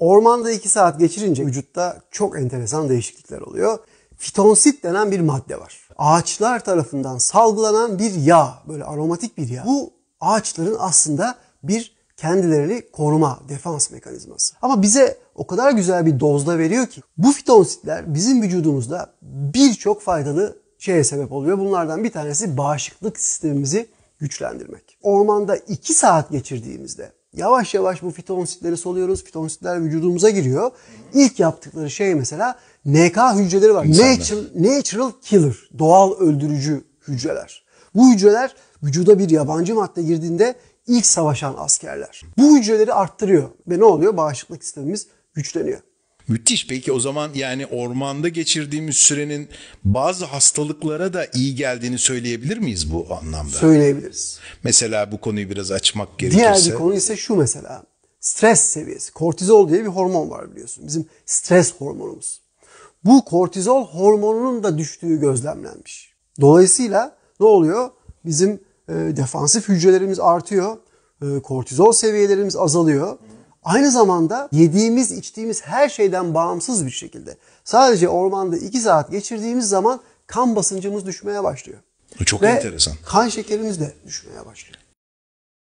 Ormanda 2 saat geçirince vücutta çok enteresan değişiklikler oluyor. Fitonsit denen bir madde var. Ağaçlar tarafından salgılanan bir yağ, böyle aromatik bir yağ. Bu ağaçların aslında bir kendilerini koruma, defans mekanizması. Ama bize o kadar güzel bir dozda veriyor ki bu fitonsitler bizim vücudumuzda birçok faydalı şeye sebep oluyor. Bunlardan bir tanesi bağışıklık sistemimizi güçlendirmek. Ormanda 2 saat geçirdiğimizde Yavaş yavaş bu fitonsitleri soluyoruz. Fitonsitler vücudumuza giriyor. İlk yaptıkları şey mesela NK hücreleri var. İnsanlar. Natural, natural killer. Doğal öldürücü hücreler. Bu hücreler vücuda bir yabancı madde girdiğinde ilk savaşan askerler. Bu hücreleri arttırıyor ve ne oluyor? Bağışıklık sistemimiz güçleniyor. Müthiş. Peki o zaman yani ormanda geçirdiğimiz sürenin bazı hastalıklara da iyi geldiğini söyleyebilir miyiz bu anlamda? Söyleyebiliriz. Mesela bu konuyu biraz açmak gerekirse. Diğer bir konu ise şu mesela. Stres seviyesi. Kortizol diye bir hormon var biliyorsun. Bizim stres hormonumuz. Bu kortizol hormonunun da düştüğü gözlemlenmiş. Dolayısıyla ne oluyor? Bizim e, defansif hücrelerimiz artıyor. E, kortizol seviyelerimiz azalıyor. Aynı zamanda yediğimiz, içtiğimiz her şeyden bağımsız bir şekilde sadece ormanda 2 saat geçirdiğimiz zaman kan basıncımız düşmeye başlıyor. Çok Ve enteresan. kan şekerimiz de düşmeye başlıyor.